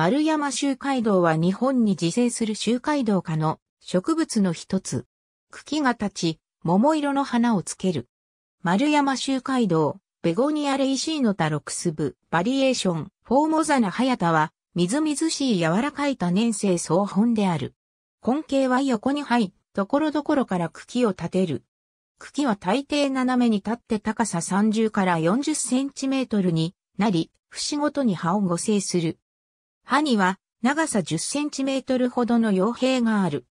丸山周回道は日本に自生する周回道科の植物の一つ。茎が立ち、桃色の花をつける。丸山周回道、ベゴニアレイシーノタロクスブ、バリエーション、フォーモザナハヤタは、みずみずしい柔らかい多年生草本である。根茎は横に入、ところどころから茎を立てる。茎は大抵斜めに立って高さ30から40センチメートルになり、節ごとに葉を護生する。歯には長さ10センチメートルほどの傭兵がある。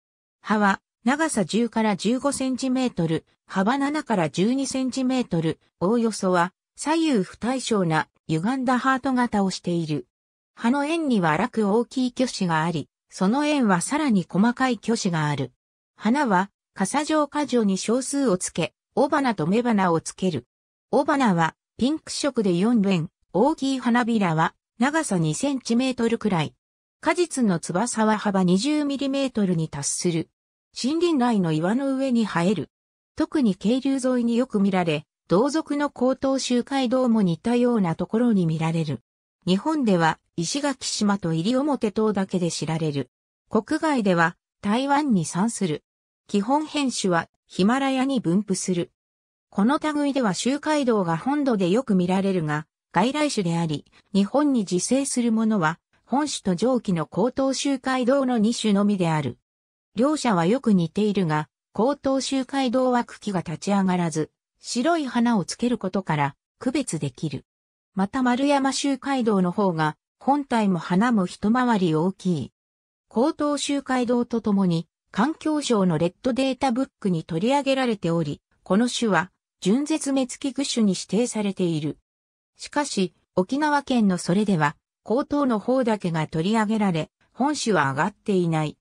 歯は長さ10から15センチメートル、幅7から12センチメートル、おおよそは左右不対称な歪んだハート型をしている。歯の円には楽大きい巨子があり、その円はさらに細かい巨子がある。花は、傘状花状に小数をつけ、尾花と目花をつける。尾花は、ピンク色で4弁、大きい花びらは、長さ2センチメートルくらい。果実の翼は幅20ミリメートルに達する。森林内の岩の上に生える。特に渓流沿いによく見られ、同族の高等周回道も似たようなところに見られる。日本では石垣島と西表島だけで知られる。国外では台湾に産する。基本変種はヒマラヤに分布する。この類では周回道が本土でよく見られるが、外来種であり、日本に自生するものは、本種と上記の高等周回道の2種のみである。両者はよく似ているが、高等周回道は茎が立ち上がらず、白い花をつけることから区別できる。また丸山周回道の方が、本体も花も一回り大きい。高等周回道とともに、環境省のレッドデータブックに取り上げられており、この種は、純絶滅危惧種に指定されている。しかし、沖縄県のそれでは、高等の方だけが取り上げられ、本種は上がっていない。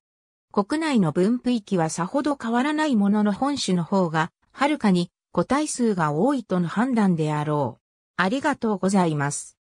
国内の分布域はさほど変わらないものの本種の方が、はるかに個体数が多いとの判断であろう。ありがとうございます。